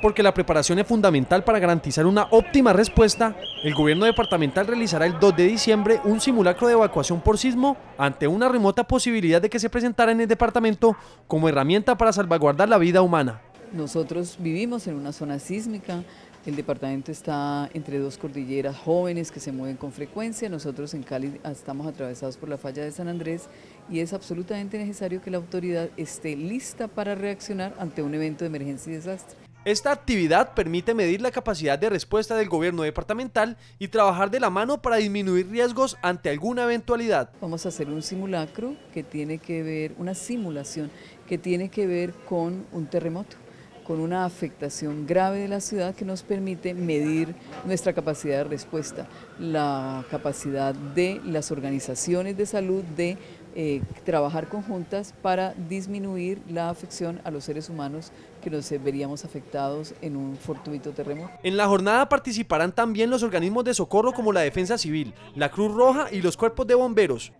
porque la preparación es fundamental para garantizar una óptima respuesta, el gobierno departamental realizará el 2 de diciembre un simulacro de evacuación por sismo ante una remota posibilidad de que se presentara en el departamento como herramienta para salvaguardar la vida humana. Nosotros vivimos en una zona sísmica, el departamento está entre dos cordilleras jóvenes que se mueven con frecuencia. Nosotros en Cali estamos atravesados por la falla de San Andrés y es absolutamente necesario que la autoridad esté lista para reaccionar ante un evento de emergencia y desastre. Esta actividad permite medir la capacidad de respuesta del gobierno departamental y trabajar de la mano para disminuir riesgos ante alguna eventualidad. Vamos a hacer un simulacro que tiene que ver, una simulación que tiene que ver con un terremoto con una afectación grave de la ciudad que nos permite medir nuestra capacidad de respuesta, la capacidad de las organizaciones de salud de eh, trabajar conjuntas para disminuir la afección a los seres humanos que nos veríamos afectados en un fortuito terremoto. En la jornada participarán también los organismos de socorro como la Defensa Civil, la Cruz Roja y los cuerpos de bomberos.